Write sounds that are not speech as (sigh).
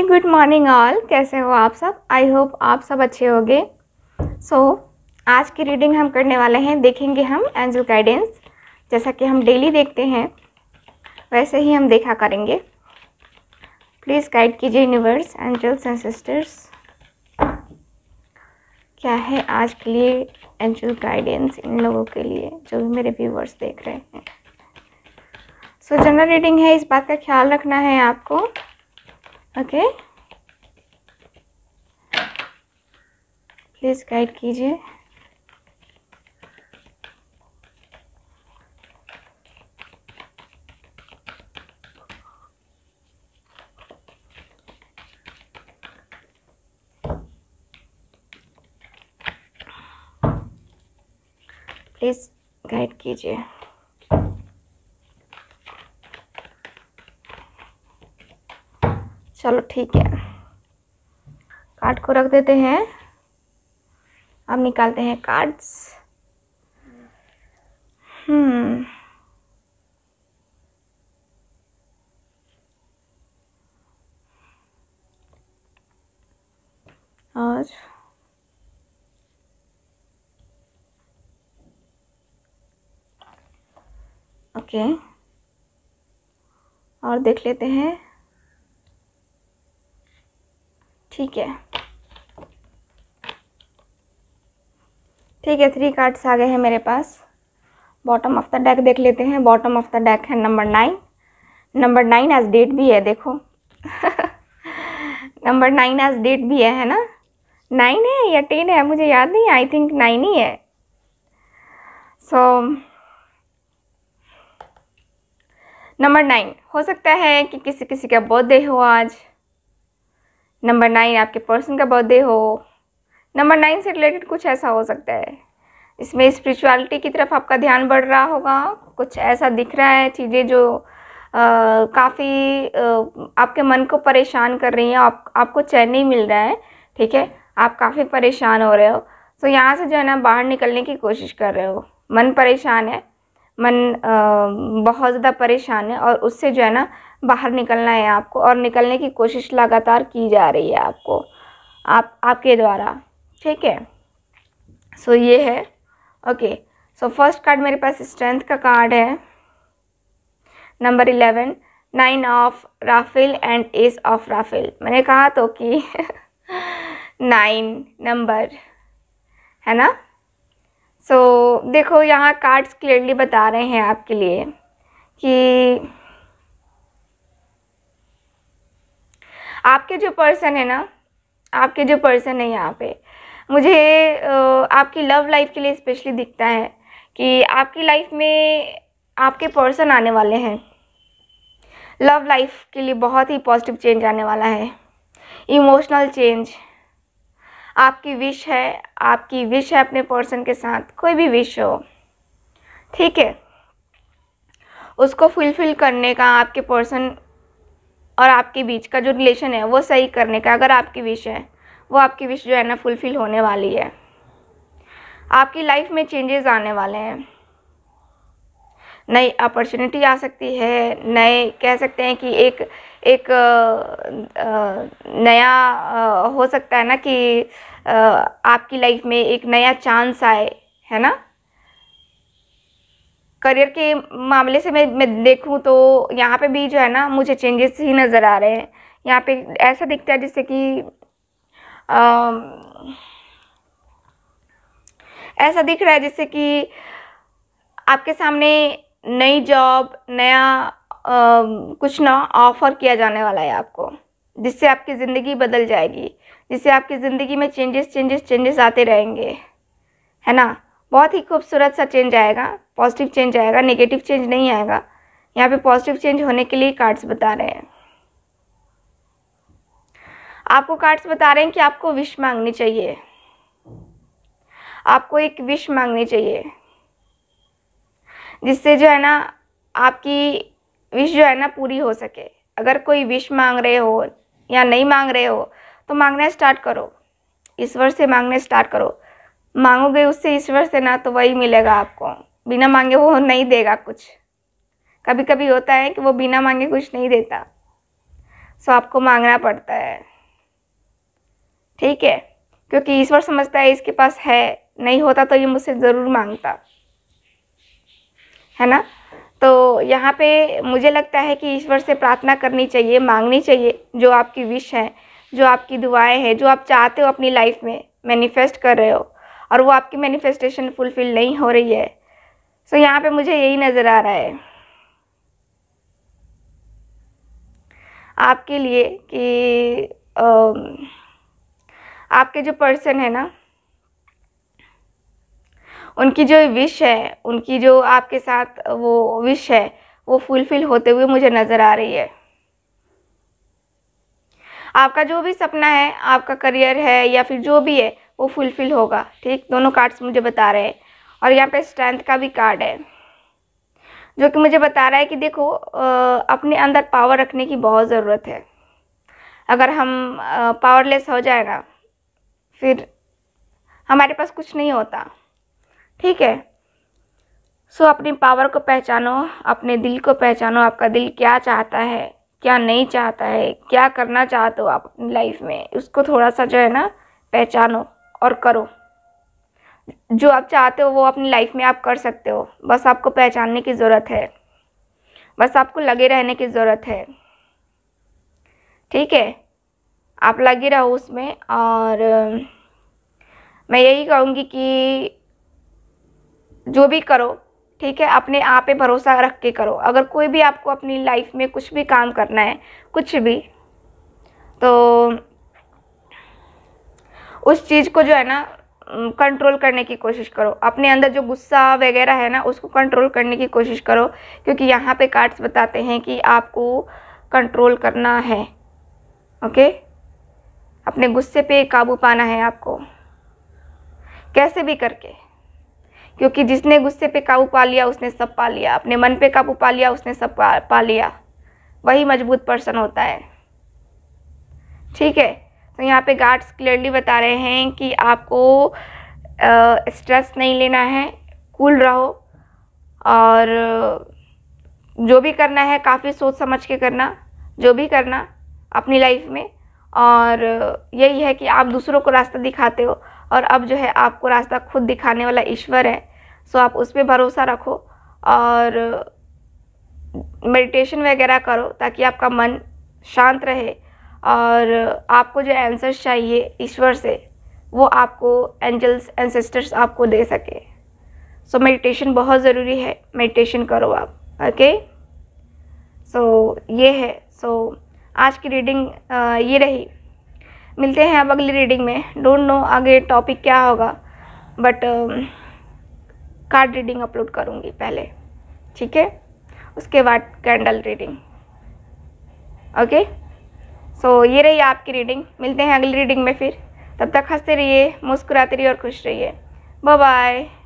very good morning all कैसे हो आप सब आई होप आप सब अच्छे होंगे सो so, आज की रीडिंग हम करने वाले हैं देखेंगे हम एंजल गाइडेंस जैसा कि हम डेली देखते हैं वैसे ही हम देखा करेंगे प्लीज़ गाइड कीजिए यूनिवर्स एंजल्स एंड सिस्टर्स क्या है आज के लिए एंजल गाइडेंस इन लोगों के लिए जो भी मेरे व्यूवर्स देख रहे हैं सो जनरल रीडिंग है इस बात का ख्याल रखना है आपको ओके प्लीज़ गाइड कीजिए प्लीज़ गाइड कीजिए चलो ठीक है कार्ड को रख देते हैं अब निकालते हैं कार्ड्स हम्म और ओके और देख लेते हैं ठीक है ठीक है थ्री कार्ड्स आ गए हैं मेरे पास बॉटम ऑफ द डेक देख लेते हैं बॉटम ऑफ द डेक है number nine number nine age date भी है देखो नंबर नाइन एज डेट भी है है ना नाइन है या टेन है मुझे याद नहीं आई थिंक नाइन ही है सो नंबर नाइन हो सकता है कि किसी किसी का बर्थडे हो आज नंबर नाइन आपके पर्सन का बर्थडे हो नंबर नाइन से रिलेटेड कुछ ऐसा हो सकता है इसमें स्पिरिचुअलिटी की तरफ आपका ध्यान बढ़ रहा होगा कुछ ऐसा दिख रहा है चीज़ें जो काफ़ी आपके मन को परेशान कर रही हैं आप आपको चैन नहीं मिल रहा है ठीक है आप काफ़ी परेशान हो रहे हो तो यहाँ से जो है ना बाहर निकलने की कोशिश कर रहे हो मन परेशान है मन बहुत ज़्यादा परेशान है और उससे जो है ना बाहर निकलना है आपको और निकलने की कोशिश लगातार की जा रही है आपको आप आपके द्वारा ठीक है सो ये है ओके सो फर्स्ट कार्ड मेरे पास स्ट्रेंथ का कार्ड है number eleven nine of Raphael and ace of Raphael मैंने कहा तो कि नाइन (laughs) नंबर है ना सो so, देखो यहाँ कार्ड्स क्लियरली बता रहे हैं आपके लिए कि आपके जो पर्सन है ना आपके जो पर्सन है यहाँ पे मुझे आपकी लव लाइफ के लिए स्पेशली दिखता है कि आपकी लाइफ में आपके पर्सन आने वाले हैं लव लाइफ के लिए बहुत ही पॉजिटिव चेंज आने वाला है इमोशनल चेंज आपकी विश है आपकी विश है अपने पर्सन के साथ कोई भी विश हो ठीक है उसको फुलफिल करने का आपके पर्सन और आपके बीच का जो रिलेशन है वो सही करने का अगर आपकी विश है वो आपकी विश जो है ना फुलफिल होने वाली है आपकी लाइफ में चेंजेस आने वाले हैं नई अपॉर्चुनिटी आ सकती है नए कह सकते हैं कि एक एक नया हो सकता है ना कि आपकी लाइफ में एक नया चांस आए है ना करियर के मामले से मैं मैं देखूँ तो यहाँ पे भी जो है ना मुझे चेंजेस ही नज़र आ रहे हैं यहाँ पे ऐसा दिखता है जैसे कि ऐसा दिख रहा है जैसे कि आपके सामने नई जॉब नया आ, कुछ ना ऑफ़र किया जाने वाला है आपको जिससे आपकी ज़िंदगी बदल जाएगी जिससे आपकी ज़िंदगी में चेंजेस चेंजेस चेंजेस आते रहेंगे है ना बहुत ही खूबसूरत सा चेंज आएगा पॉजिटिव चेंज आएगा नेगेटिव चेंज नहीं आएगा यहाँ पे पॉजिटिव चेंज होने के लिए कार्ड्स बता रहे हैं आपको कार्ड्स बता रहे हैं कि आपको विश मांगनी चाहिए आपको एक विश मांगनी चाहिए जिससे जो है ना आपकी विश जो है ना पूरी हो सके अगर कोई विश मांग रहे हो या नहीं मांग रहे हो तो मांगना स्टार्ट करो ईश्वर से मांगने स्टार्ट करो मांगोगे उससे ईश्वर से ना तो वही मिलेगा आपको बिना मांगे वो नहीं देगा कुछ कभी कभी होता है कि वो बिना मांगे कुछ नहीं देता सो आपको मांगना पड़ता है ठीक है क्योंकि ईश्वर समझता है इसके पास है नहीं होता तो ये मुझसे ज़रूर मांगता है ना तो यहाँ पे मुझे लगता है कि ईश्वर से प्रार्थना करनी चाहिए मांगनी चाहिए जो आपकी विश है जो आपकी दुआएं हैं जो आप चाहते हो अपनी लाइफ में मैनिफेस्ट कर रहे हो और वो आपकी मैनिफेस्टेशन फुलफिल नहीं हो रही है सो so, यहाँ पे मुझे यही नज़र आ रहा है आपके लिए कि आ, आपके जो पर्सन है ना उनकी जो विश है उनकी जो आपके साथ वो विश है वो फुलफिल होते हुए मुझे नज़र आ रही है आपका जो भी सपना है आपका करियर है या फिर जो भी है वो फुलफिल होगा ठीक दोनों कार्ड्स मुझे बता रहे हैं और यहाँ पे स्ट्रेंथ का भी कार्ड है जो कि मुझे बता रहा है कि देखो अपने अंदर पावर रखने की बहुत ज़रूरत है अगर हम पावरलेस हो जाए ना फिर हमारे पास कुछ नहीं होता ठीक है सो अपनी पावर को पहचानो अपने दिल को पहचानो आपका दिल क्या चाहता है क्या नहीं चाहता है क्या करना चाहते हो आप अपनी लाइफ में उसको थोड़ा सा जो है ना पहचानो और करो जो आप चाहते हो वो अपनी लाइफ में आप कर सकते हो बस आपको पहचानने की ज़रूरत है बस आपको लगे रहने की ज़रूरत है ठीक है आप लगे रहो उसमें और मैं यही कहूँगी कि जो भी करो ठीक है अपने आप पे भरोसा रख के करो अगर कोई भी आपको अपनी लाइफ में कुछ भी काम करना है कुछ भी तो उस चीज़ को जो है ना कंट्रोल करने की कोशिश करो अपने अंदर जो गुस्सा वगैरह है ना उसको कंट्रोल करने की कोशिश करो क्योंकि यहाँ पे कार्ड्स बताते हैं कि आपको कंट्रोल करना है ओके अपने गुस्से पे काबू पाना है आपको कैसे भी करके क्योंकि जिसने गुस्से पे काबू पा लिया उसने सब पा लिया अपने मन पे काबू पा लिया उसने सब पा लिया वही मजबूत पर्सन होता है ठीक है तो यहाँ पे गार्ड्स क्लियरली बता रहे हैं कि आपको आ, स्ट्रेस नहीं लेना है कूल रहो और जो भी करना है काफ़ी सोच समझ के करना जो भी करना अपनी लाइफ में और यही है कि आप दूसरों को रास्ता दिखाते हो और अब जो है आपको रास्ता खुद दिखाने वाला ईश्वर है सो आप उस पर भरोसा रखो और मेडिटेशन वगैरह करो ताकि आपका मन शांत रहे और आपको जो आंसर्स चाहिए ईश्वर से वो आपको एंजल्स एंसेस्टर्स आपको दे सके सो so, मेडिटेशन बहुत ज़रूरी है मेडिटेशन करो आप ओके सो so, ये है सो so, आज की रीडिंग ये रही मिलते हैं अब अगली रीडिंग में डोंट नो आगे टॉपिक क्या होगा बट कार्ड रीडिंग अपलोड करूँगी पहले ठीक है उसके बाद कैंडल रीडिंग ओके सो ये रही आपकी रीडिंग मिलते हैं अगली रीडिंग में फिर तब तक हंसते रहिए मुस्कुराते रहिए और खुश रहिए बाय बाय